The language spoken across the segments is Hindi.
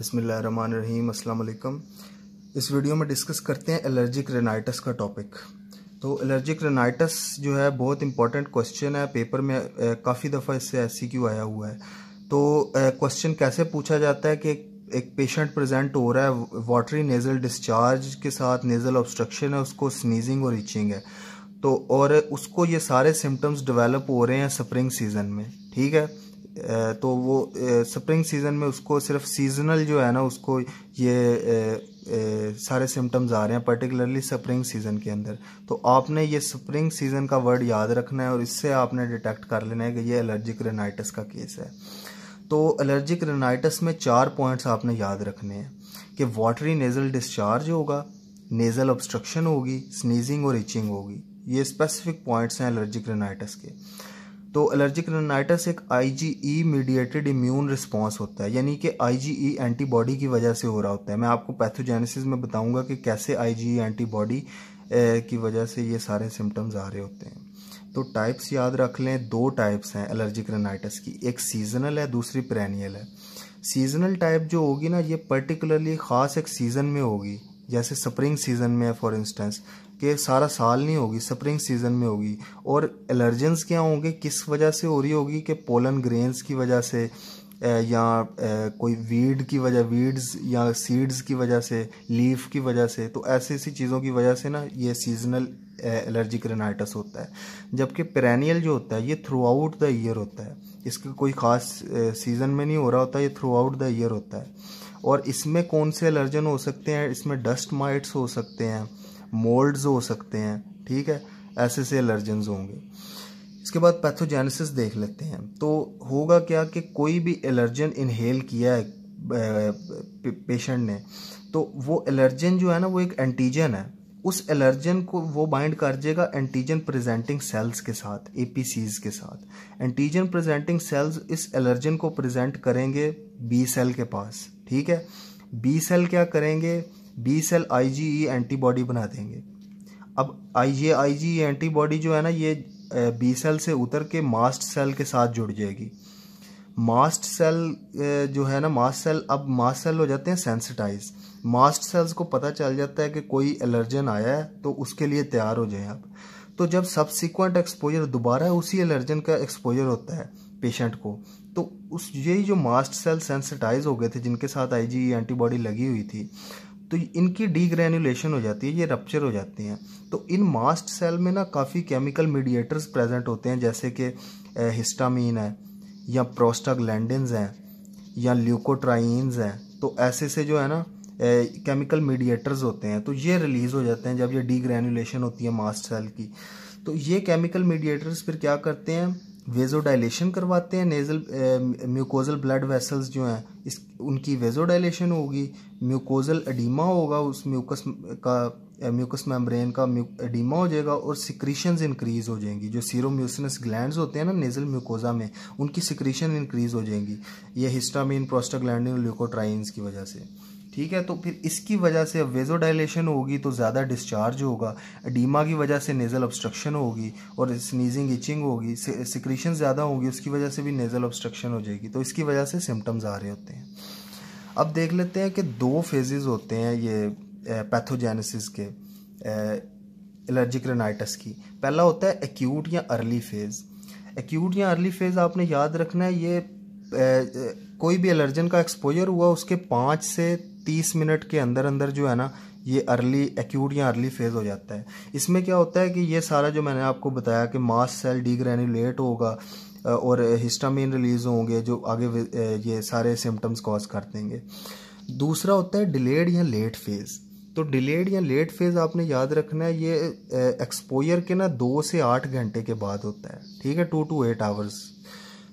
बसमीम अल्लाम इस वीडियो में डिस्कस करते हैं एलर्जिक रेनाइटस का टॉपिक तो एलर्जिक रेनाइटस जो है बहुत इंपॉर्टेंट क्वेश्चन है पेपर में काफ़ी दफ़ा इससे ऐसी क्यू आया हुआ है तो क्वेश्चन कैसे पूछा जाता है कि एक पेशेंट प्रेजेंट हो रहा है वाटरी नेज़ल डिस्चार्ज के साथ नेज़ल ऑब्स्ट्रक्शन है उसको स्नीजिंग और इचिंग है तो और उसको ये सारे सिम्टम्स डिवेलप हो रहे हैं स्प्रिंग सीजन में ठीक है तो वो स्प्रिंग सीज़न में उसको सिर्फ सीज़नल जो है ना उसको ये सारे सिम्टम्स आ रहे हैं पर्टिकुलरली स्प्रिंग सीज़न के अंदर तो आपने ये स्प्रिंग सीज़न का वर्ड याद रखना है और इससे आपने डिटेक्ट कर लेना है कि ये एलर्जिक रेनाइटिस का केस है तो एलर्जिक रेनाइटिस में चार पॉइंट्स आपने याद रखने हैं कि वाटरी नेज़ल डिस्चार्ज होगा नेज़ल ऑब्स्ट्रक्शन होगी स्नीजिंग और इचिंग होगी ये स्पेसिफिक पॉइंट्स हैं एलर्जिक रेनाइटिस के तो एलर्जिक रनाइटिस एक आईजीई मीडिएटेड इम्यून रिस्पॉन्स होता है यानी कि आईजीई एंटीबॉडी e की वजह से हो रहा होता है मैं आपको पैथोजेनेसिस में बताऊंगा कि कैसे आईजीई e एंटीबॉडी की वजह से ये सारे सिम्टम्स आ रहे होते हैं तो टाइप्स याद रख लें दो टाइप्स हैं एलर्जिक रनाइटिस की एक सीजनल है दूसरी पेरेनियल है सीजनल टाइप जो होगी ना ये पर्टिकुलरली ख़ास एक सीज़न में होगी जैसे स्प्रिंग सीज़न में है फॉर इंस्टेंस कि सारा साल नहीं होगी स्प्रिंग सीज़न में होगी और एलर्जेंस क्या होंगे किस वजह से हो रही होगी कि पोलन ग्रेन्स की वजह से या कोई वीड की वजह वीड्स या सीड्स की वजह से लीफ की वजह से तो ऐसी ऐसी चीज़ों की वजह से ना ये सीजनल एलर्जिक रेनाइटस होता है जबकि पेरानियल जो होता है ये थ्रू आउट द ईयर होता है इसका कोई ख़ास सीज़न में नहीं हो रहा होता ये थ्रू आउट द ईयर होता है और इसमें कौन से एलर्जन हो सकते हैं इसमें डस्ट माइट्स हो सकते हैं मोल्ड्स हो सकते हैं ठीक है ऐसे से एलर्जन होंगे इसके बाद पैथोजेनेसिस देख लेते हैं तो होगा क्या कि कोई भी एलर्जन इनहेल किया है पेशेंट ने तो वो एलर्जन जो है ना वो एक एंटीजन है उस एलर्जन को वो बाइंड कर जाएगा एंटीजन प्रेजेंटिंग सेल्स के साथ ए के साथ एंटीजन प्रेजेंटिंग सेल्स इस एलर्जन को प्रेजेंट करेंगे बी सेल के पास ठीक है बी सेल क्या करेंगे बी सेल आई एंटीबॉडी बना देंगे अब आई ये आई एंटीबॉडी जो है ना ये बी सेल से उतर के मास्ट सेल के साथ जुड़ जाएगी मास्ट सेल जो है ना मास्ट सेल अब मास्ट सेल हो जाते हैं सेंसिटाइज मास्ट सेल्स को पता चल जाता है कि कोई एलर्जन आया है तो उसके लिए तैयार हो जाए आप तो जब सबसिक्वेंट एक्सपोजर दोबारा उसी एलर्जन का एक्सपोजर होता है पेशेंट को तो उस ये जो मास्ट सेल सेंसिटाइज हो गए थे जिनके साथ आई जी एंटीबॉडी लगी हुई थी तो इनकी डीग्रेनुलेशन हो जाती है ये रप्चर हो जाती हैं तो इन मास्ट सेल में ना काफ़ी केमिकल मीडिएटर्स प्रेजेंट होते हैं जैसे कि हिस्टामीन है या प्रोस्टाग्लैंडस हैं या ल्यूकोट्राइन्स हैं तो ऐसे से जो है ना केमिकल मीडिएटर्स होते हैं तो ये रिलीज़ हो जाते हैं जब ये डीग्रेनुलेशन होती है मास्ट सेल की तो ये केमिकल मीडिएटर्स फिर क्या करते हैं वेजोडाइलेशन करवाते हैं नेजल म्यूकोजल ब्लड वेसल्स जो हैं इस उनकी वेजोडाइलेशन होगी म्यूकोजल एडीमा होगा उस म्यूकस का म्यूकस मेम्ब्रेन का एडिमा हो जाएगा और सिक्रीशंस इंक्रीज हो जाएंगी जो सीरोम्यूसिनस ग्लैंड होते हैं ना नेजल म्यूकोजा में उनकी सिक्रीशन इंक्रीज हो जाएंगी ये हिस्टामिन प्रोस्टाग्लैंड ल्यूकोट्राइन्स की वजह से ठीक है तो फिर इसकी वजह से वेजोडाइलेशन होगी तो ज़्यादा डिस्चार्ज होगा डीमा की वजह से नेज़ल ऑब्स्ट्रक्शन होगी और स्नीजिंग इचिंग होगी सिक्रीशन ज़्यादा होगी उसकी वजह से भी नेज़ल ऑब्स्ट्रक्शन हो जाएगी तो इसकी वजह से सिम्टम्स आ रहे होते हैं अब देख लेते हैं कि दो फेजेज़ होते हैं ये पैथोजेनेसिस के एलर्जिक रेनाइटस की पहला होता है एक्यूट या अर्ली फेज़ एक्यूट या अर्ली फेज़ आपने याद रखना है ये ए, ए, कोई भी एलर्जन का एक्सपोजर हुआ उसके पाँच से तीस मिनट के अंदर अंदर जो है ना ये अर्ली एक्यूट या अर्ली फेज़ हो जाता है इसमें क्या होता है कि ये सारा जो मैंने आपको बताया कि मास सेल डीग्रेन्यूलेट होगा और हिस्टामिन रिलीज होंगे जो आगे ये सारे सिम्टम्स कॉज कर देंगे दूसरा होता है डिलेड या लेट फेज़ तो डिलेड या लेट फेज़ आपने याद रखना है ये एक्सपोयर के ना दो से आठ घंटे के बाद होता है ठीक है टू टू एट आवर्स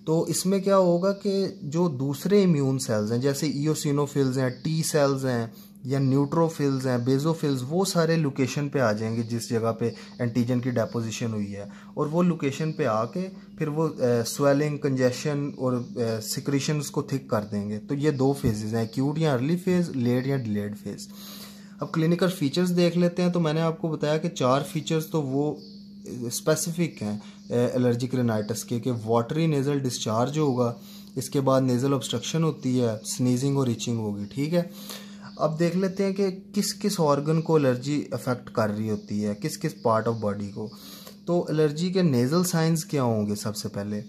तो इसमें क्या होगा कि जो दूसरे इम्यून सेल्स हैं जैसे ईओसिनोफिल्स हैं टी सेल्स हैं या न्यूट्रोफिल्स हैं बेजोफिल्स वो सारे लोकेशन पे आ जाएंगे जिस जगह पे एंटीजन की डेपोजिशन हुई है और वो लोकेशन पे आके फिर वो स्वेलिंग कंजेशन और सिक्रीशंस को थिक कर देंगे तो ये दो फेजेज हैं एक्यूट या अर्ली फेज लेट या डिलेड फेज़ अब क्लिनिकल फीचर्स देख लेते हैं तो मैंने आपको बताया कि चार फीचर्स तो वो स्पेसिफिक हैं एलर्जिक रेनाइटिस के कि वाटरी नेज़ल डिस्चार्ज होगा इसके बाद नेज़ल ऑब्स्ट्रक्शन होती है स्नीजिंग और इचिंग होगी ठीक है अब देख लेते हैं कि किस किस ऑर्गन को एलर्जी अफेक्ट कर रही होती है किस किस पार्ट ऑफ बॉडी को तो एलर्जी के नेज़ल साइंस क्या होंगे सबसे पहले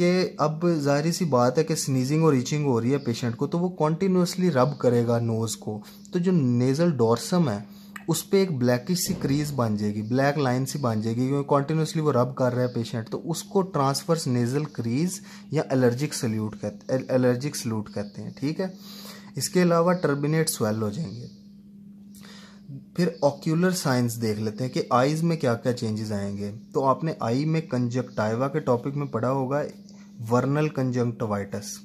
कि अब जाहिर सी बात है कि स्नीजिंग और इचिंग हो रही है पेशेंट को तो वो कॉन्टीन्यूसली रब करेगा नोज़ को तो जो नेज़ल डोर्सम है उस पर एक ब्लैकिश सी क्रीज बन जाएगी ब्लैक लाइन सी बन जाएगी क्योंकि कॉन्टिन्यूसली वो रब कर रहा है पेशेंट तो उसको ट्रांसफर्स नेजल क्रीज या एलर्जिक सल्यूट कहते एलर्जिक सल्यूट कहते हैं ठीक है इसके अलावा टर्बिनेट स्वेल हो जाएंगे फिर ऑक्यूलर साइंस देख लेते हैं कि आईज में क्या क्या चेंजेस आएंगे तो आपने आई में कंजक्टाइवा के टॉपिक में पढ़ा होगा वर्नल कंजक्टवाइटस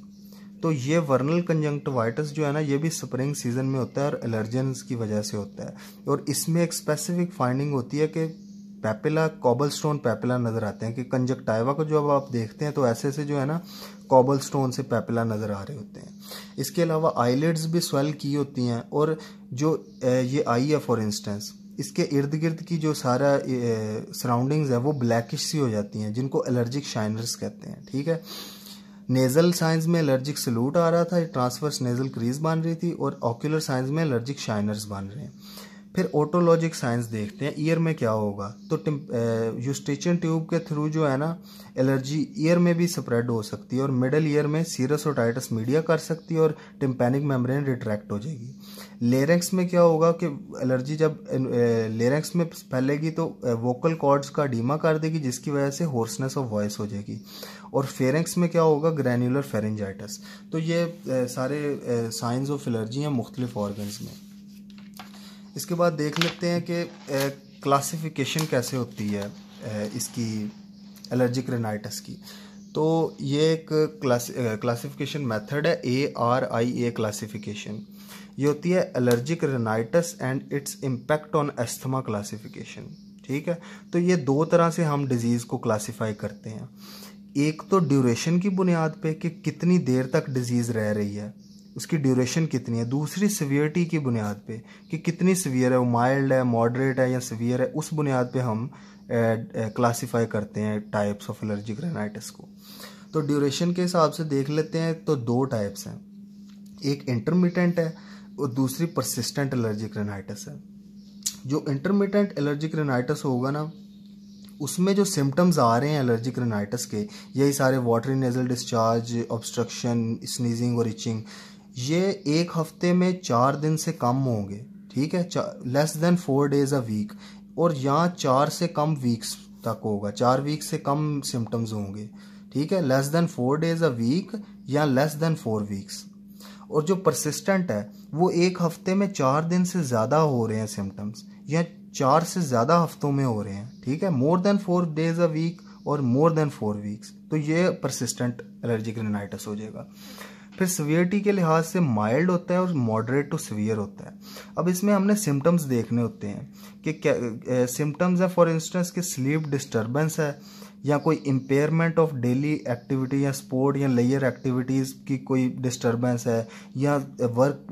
तो ये वर्नल कंजंक्टिवाइटिस जो है ना ये भी स्प्रिंग सीजन में होता है और एलर्जेंस की वजह से होता है और इसमें एक स्पेसिफिक फाइंडिंग होती है कि पैपिला कॉबल स्टोन पैपिला नज़र आते हैं कि कंजक्टाइवा को जब आप देखते हैं तो ऐसे ऐसे जो है ना कॉबल स्टोन से पैपिला नज़र आ रहे होते हैं इसके अलावा आईलेट्स भी स्वेल की होती हैं और जो ये आई है फॉर इंस्टेंस इसके इर्द गिर्द की जो सारा सराउंडिंग्स है वो ब्लैकिश सी हो जाती हैं जिनको एलर्जिक शाइनर्स कहते हैं ठीक है नेजल साइंस में एलर्जिक सलूट आ रहा था ट्रांसवर्स नेजल क्रीज बन रही थी और ऑक्यूलर साइंस में एलर्जिक शाइनर्स बन रहे हैं फिर ऑटोलॉजिक साइंस देखते हैं ईयर में क्या होगा तो यूस्टेचन ट्यूब के थ्रू जो है ना एलर्जी ईयर में भी स्प्रेड हो सकती है और मिडल ईयर में सीरस ओटाइटस मीडिया कर सकती है और टिम्पेनिक मेम्ब्रेन रिट्रैक्ट हो जाएगी लेरेंक्स में क्या होगा कि एलर्जी जब लेरेंक्स में फैलेगी तो वोकल कॉर्ड्स का डीमा कर देगी जिसकी वजह से होर्सनेस ऑफ वॉइस हो जाएगी और फेरेंक्स में क्या होगा ग्रैनुलर फेरेंजाइटस तो ये सारे साइंस ऑफ एलर्जी हैं मुख्तलिफ ऑर्गन्स में इसके बाद देख लेते हैं कि क्लासिफिकेशन कैसे होती है इसकी एलर्जिक रेनाइटस की तो ये एक क्लासिफिकेशन मेथड है A R I A classification ये होती है allergic rhinitis and its impact on asthma classification ठीक है तो ये दो तरह से हम डिजीज़ को क्लासिफाई करते हैं एक तो ड्यूरेशन की बुनियाद पे कि कितनी देर तक डिजीज़ रह रही है उसकी ड्यूरेशन कितनी है दूसरी सीवियरिटी की बुनियाद पे कि कितनी सीवियर है वो माइल्ड है मॉडरेट है या सीवियर है उस बुनियाद पे हम क्लासिफाई करते हैं टाइप्स ऑफ एलर्जिक रेनाइटिस को तो ड्यूरेशन के हिसाब से देख लेते हैं तो दो टाइप्स हैं एक इंटरमीडियंट है और दूसरी परसिस्टेंट एलर्जिक रेनाइटिस है जो इंटरमीडियंट एलर्जिक रेनाइटिस होगा ना उसमें जो सिम्टम्स आ रहे हैं एलर्जिक रेनाइटस के यही सारे watery nasal discharge obstruction sneezing और इचिंग ये एक हफ्ते में चार दिन से कम होंगे ठीक है less than four days a week और यहाँ चार से कम वीक्स तक होगा चार वीक से कम सिम्टम्स होंगे ठीक है less than four days a week या लेस देन फोर वीक्स और जो परसिस्टेंट है वो एक हफ्ते में चार दिन से ज़्यादा हो रहे हैं सिम्टम्स या चार से ज़्यादा हफ्तों में हो रहे हैं ठीक है more than four days a week और मोर देन फोर वीक्स तो ये परसिस्टेंट एलर्जिक रेनाइटिस हो जाएगा फिर सिवियरिटी के लिहाज से माइल्ड होता है और मॉडरेट टू तो सीवियर होता है अब इसमें हमने सिम्टम्स देखने होते हैं कि क्या सिम्टम्स है फॉर इंस्टेंस कि स्लीप डिस्टर्बेंस है या कोई इम्पेयरमेंट ऑफ डेली एक्टिविटी या स्पोर्ट या लेयर एक्टिविटीज़ की कोई डिस्टर्बेंस है या वर्क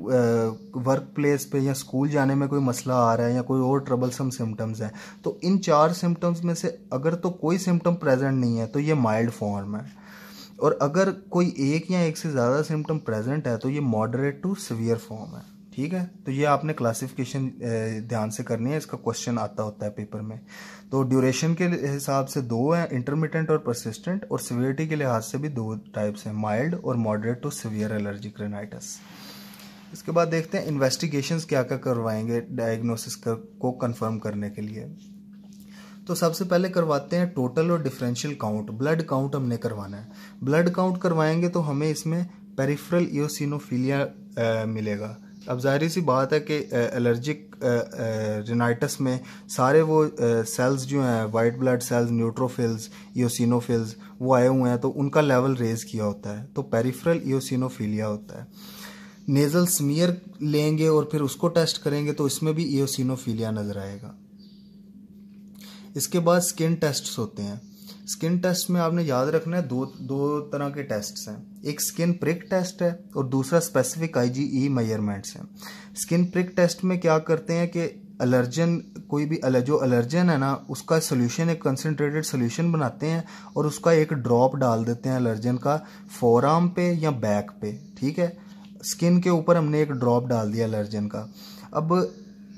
वर्क प्लेस पे या स्कूल जाने में कोई मसला आ रहा है या कोई और ट्रबलसम सिम्टम्स है तो इन चार सिम्टम्स में से अगर तो कोई सिम्टम प्रेजेंट नहीं है तो ये माइल्ड फॉर्म है और अगर कोई एक या एक से ज़्यादा सिम्टम प्रेजेंट है तो ये मॉडरेट टू सिवियर फॉर्म है ठीक है तो ये आपने क्लासिफिकेशन ध्यान से करनी है इसका क्वेश्चन आता होता है पेपर में तो ड्यूरेशन के हिसाब से दो हैं इंटरमीडियंट और परसिस्टेंट और सिवियरिटी के लिहाज से भी दो टाइप्स हैं माइल्ड और moderate to severe allergic rhinitis इसके बाद देखते हैं इन्वेस्टिगेशन क्या क्या करवाएंगे डायग्नोसिस कर, को कन्फर्म करने के लिए तो सबसे पहले करवाते हैं टोटल और डिफरेंशियल काउंट ब्लड काउंट हमने करवाना है ब्लड काउंट करवाएंगे तो हमें इसमें पेरिफ्रल इोसिनोफीलिया मिलेगा अब जाहिर सी बात है कि एलर्जिक रिनाइटस में सारे वो सेल्स जो हैं white blood cells neutrophils eosinophils वो आए हुए हैं तो उनका लेवल रेज किया होता है तो पेरीफ्रल ईसिनोफीलिया होता है नेजल स्मियर लेंगे और फिर उसको टेस्ट करेंगे तो इसमें भी ईसिनोफीलिया नज़र आएगा इसके बाद स्किन टेस्ट्स होते हैं स्किन टेस्ट में आपने याद रखना है दो दो तरह के टेस्ट हैं एक स्किन प्रिक टेस्ट है और दूसरा स्पेसिफिक आईजीई मेजरमेंट्स हैं स्किन प्रिक टेस्ट में क्या करते हैं कि अलर्जन कोई भी जो अलर्जन है ना उसका सोल्यूशन एक कंसनट्रेटेड सोल्यूशन बनाते हैं और उसका एक ड्रॉप डाल देते हैं अलर्जन का फोराम पे या बैक पे ठीक है स्किन के ऊपर हमने एक ड्रॉप डाल दिया अलर्जन का अब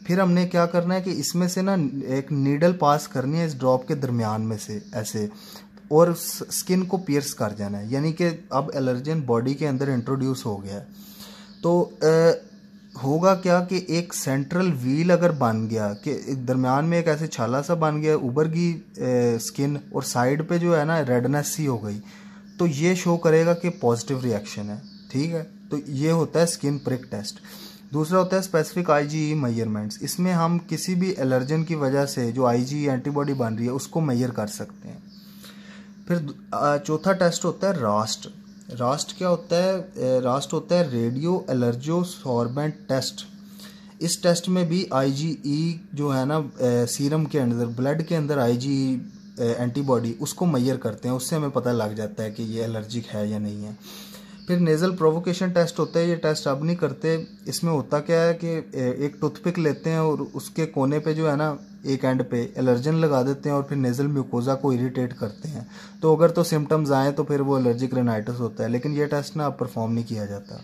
फिर हमने क्या करना है कि इसमें से ना एक नीडल पास करनी है इस ड्रॉप के दरमियान में से ऐसे और स्किन को पियर्स कर जाना है यानी कि अब एलर्जन बॉडी के अंदर इंट्रोड्यूस हो गया है तो ए, होगा क्या कि एक सेंट्रल व्हील अगर बन गया कि दरमियान में एक ऐसे छाला सा बन गया उबर गई स्किन और साइड पे जो है ना रेडनेस सी हो गई तो ये शो करेगा कि पॉजिटिव रिएक्शन है ठीक है तो ये होता है स्किन प्रिक टेस्ट दूसरा होता है स्पेसिफिक आईजीई मेजरमेंट्स इसमें हम किसी भी एलर्जन की वजह से जो आईजीई एंटीबॉडी बन रही है उसको मेजर कर सकते हैं फिर चौथा टेस्ट होता है रास्ट रास्ट क्या होता है रास्ट होता है रेडियो एलर्जो सॉर्बेंट टेस्ट इस टेस्ट में भी आईजीई जो है ना सीरम के अंदर ब्लड के अंदर आईजीई एंटीबॉडी उसको मैयर करते हैं उससे हमें पता लग जाता है कि ये एलर्जिक है या नहीं है फिर नेज़ल प्रोवोकेशन टेस्ट होता है ये टेस्ट अब नहीं करते इसमें होता क्या है कि एक टूथपिक लेते हैं और उसके कोने पे जो है ना एक एंड पे एलर्जन लगा देते हैं और फिर नेज़ल म्यूकोजा को इरिटेट करते हैं तो अगर तो सिम्टम्स आएँ तो फिर वो एलर्जिक रेनाइटिस होता है लेकिन ये टेस्ट ना अब परफॉर्म नहीं किया जाता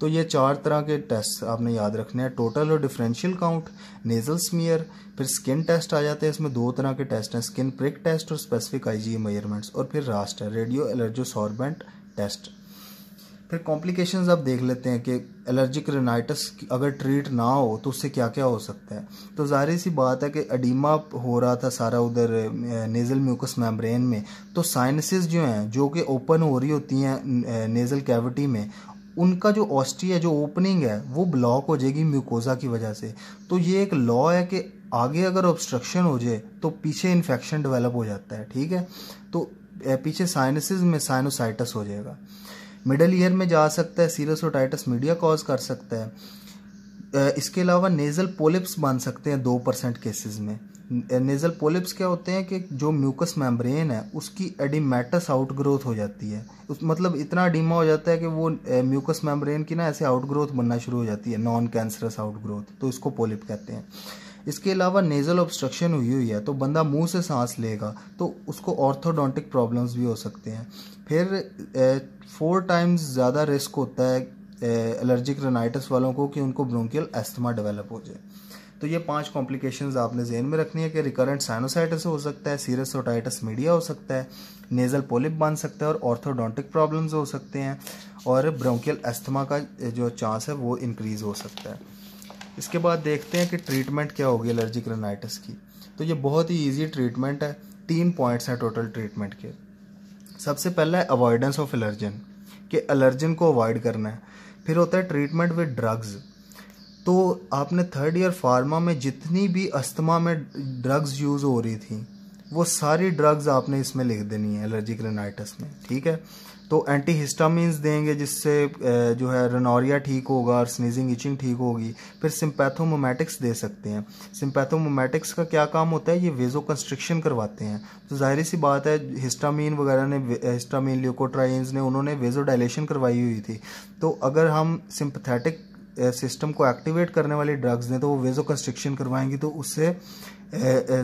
तो ये चार तरह के टेस्ट आपने याद रखने हैं टोटल और डिफरेंशियल काउंट नेजल स्मीयर फिर स्किन टेस्ट आ जाते हैं इसमें दो तरह के टेस्ट हैं स्किन प्रिक टेस्ट और स्पेसिफिक आईजी मेजरमेंट्स और फिर रास्ट है रेडियो एलर्जोसॉर्बेंट टेस्ट फिर कॉम्प्लिकेशंस अब देख लेते हैं कि एलर्जिक रिनाइटस अगर ट्रीट ना हो तो उससे क्या क्या हो सकता है तो जाहिर सी बात है कि अडीमा हो रहा था सारा उधर नेज़ल म्यूकस मेम्ब्रेन में तो साइनसिस जो हैं जो कि ओपन हो रही होती हैं नेज़ल कैविटी में उनका जो है जो ओपनिंग है वो ब्लॉक हो जाएगी म्यूकोजा की वजह से तो ये एक लॉ है कि आगे अगर ऑब्स्ट्रक्शन हो जाए तो पीछे इन्फेक्शन डेवलप हो जाता है ठीक है तो पीछे साइनसिस में साइनोसाइटस हो जाएगा मिडल ईयर में जा सकता है सीरस ओटाइटस मीडिया कॉज कर सकता है इसके अलावा नेज़ल पोलिप्स बन सकते हैं दो परसेंट केसेज में नेज़ल पोलिप्स क्या होते हैं कि जो म्यूकस मेम्ब्रेन है उसकी एडिमेटस आउट ग्रोथ हो जाती है उस मतलब इतना डीमा हो जाता है कि वो म्यूकस मेम्ब्रेन की ना ऐसे आउट ग्रोथ बनना शुरू हो जाती है नॉन कैंसरस आउट ग्रोथ तो इसको पोलिप कहते हैं इसके अलावा नेज़ल ऑब्स्ट्रक्शन हुई हुई है तो बंदा मुंह से सांस लेगा तो उसको ऑर्थोडोंटिक प्रॉब्लम्स भी हो सकते हैं फिर फोर टाइम्स ज़्यादा रिस्क होता है एलर्जिक रनाइटस वालों को कि उनको ब्रोंकियल एस्थमा डेवलप हो जाए तो ये पांच कॉम्प्लिकेशंस आपने जेहन में रखनी है कि रिकरेंट साइनोसाइटिस हो सकता है सीरियस ओटाइटिस मीडिया हो सकता है नेज़ल पोलिप बन सकता है और ऑर्थोडोंटिक प्रॉब्लम्स हो सकते हैं और ब्रोंकियल एस्थमा का जो चांस है वो इंक्रीज़ हो सकता है इसके बाद देखते हैं कि ट्रीटमेंट क्या होगी एलर्जिक रेनाइटिस की तो ये बहुत ही ईजी ट्रीटमेंट है तीन पॉइंट्स हैं टोटल ट्रीटमेंट के सबसे पहला है अवॉइडेंस ऑफ एलर्जन कि एलर्जन को अवॉइड करना है फिर होता है ट्रीटमेंट विद ड्रग्स तो आपने थर्ड ईयर फार्मा में जितनी भी अस्थमा में ड्रग्स यूज़ हो रही थी वो सारी ड्रग्स आपने इसमें लिख देनी है एलर्जिक रेनाइटिस में ठीक है तो एंटी हिस्टामीन्स देंगे जिससे जो है रनोरिया ठीक होगा और स्नीजिंग इचिंग ठीक होगी फिर सिम्पैथोमोमेटिक्स दे सकते हैं सिम्पैथोमोमेटिक्स का क्या काम होता है ये वेजो कंस्ट्रिक्शन करवाते हैं तो जाहिर सी बात है हिस्टामिन वगैरह ने हिस्टामीन ल्यूकोट्राइन्स ने उन्होंने वेजो डायलेशन करवाई हुई थी तो अगर हम सिम्पथेटिक सिस्टम को एक्टिवेट करने वाली ड्रग्स दें तो वो वेजो कंस्ट्रिक्शन करवाएंगी तो उससे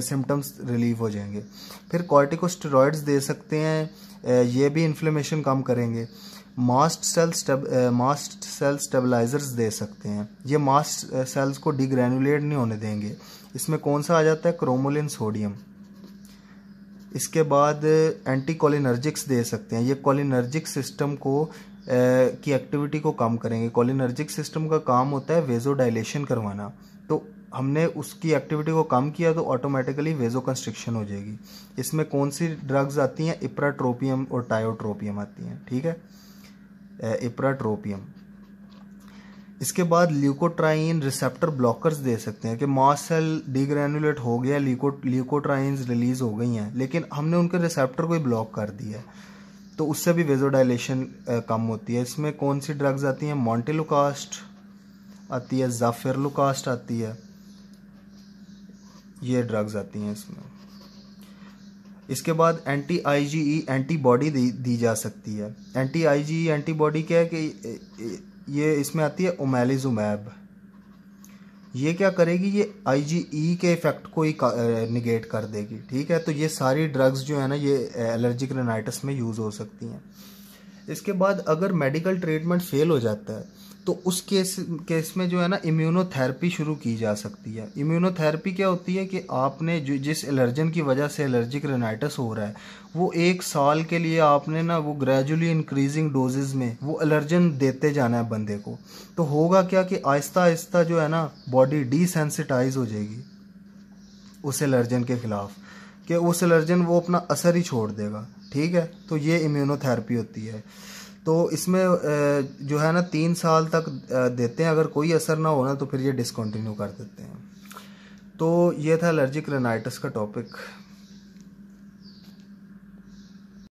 सिम्टम्स रिलीव हो जाएंगे फिर कॉर्टिकोस्टेरॉयड्स दे सकते हैं ये भी इन्फ्लेमेशन कम करेंगे mast cell mast cell stabilisers दे सकते हैं ये मास्ट सेल्स को डिग्रेनुलेट नहीं होने देंगे इसमें कौन सा आ जाता है क्रोमोलिन सोडियम इसके बाद एंटी कॉलिनर्जिक्स दे सकते हैं ये कॉलिनर्जिक सिस्टम को की एक्टिविटी को कम करेंगे कॉलिनर्जिक सिस्टम का काम होता है वेजोडाइलेशन करवाना तो हमने उसकी एक्टिविटी को कम किया तो ऑटोमेटिकली वेजो कंस्ट्रिक्शन हो जाएगी इसमें कौन सी ड्रग्स आती हैं इप्राट्रोपियम और टायोट्रोपियम आती हैं ठीक है इप्राट्रोपियम इसके बाद ल्यूकोट्राइन रिसेप्टर ब्लॉकर्स दे सकते हैं कि मास सेल डिग्रेनुलेट हो गया ल्यूको ल्यूकोट्राइन्स रिलीज हो गई हैं लेकिन हमने उनके रिसेप्टर को ही ब्लॉक कर दिया है तो उससे भी वेजोडाइलेशन कम होती है इसमें कौन सी ड्रग्स आती हैं मॉन्टेलोकास्ट आती है जाफेरलोकास्ट आती है ये ड्रग्स आती हैं इसमें इसके बाद एंटी आईजीई एंटीबॉडी दी, दी जा सकती है एंटी आईजीई एंटीबॉडी क्या है कि ये इसमें आती है ओमेलिजुमैब ये क्या करेगी ये आईजीई e के इफेक्ट को ही निगेट कर देगी ठीक है तो ये सारी ड्रग्स जो है ना ये एलर्जिक रेनाइटिस में यूज़ हो सकती हैं इसके बाद अगर मेडिकल ट्रीटमेंट फेल हो जाता है तो उस केस केस में जो है ना इम्यूनोथेरेपी शुरू की जा सकती है इम्यूनोथेरेपी क्या होती है कि आपने जो जिस एलर्जन की वजह से एलर्जिक रेनाइटस हो रहा है वो एक साल के लिए आपने ना वो ग्रेजुअली इंक्रीजिंग डोजेज में वो एलर्जन देते जाना है बंदे को तो होगा क्या कि आहिस्ता आहिस्ता जो है ना बॉडी डिसेंसिटाइज हो जाएगी उस एलर्जन के ख़िलाफ़ कि उस एलर्जन वो अपना असर ही छोड़ देगा ठीक है तो ये इम्यूनोथेरेपी होती है तो इसमें जो है ना तीन साल तक देते हैं अगर कोई असर ना हो ना तो फिर ये डिसकंटिन्यू कर देते हैं तो ये था एलर्जिक रेनाइटिस का टॉपिक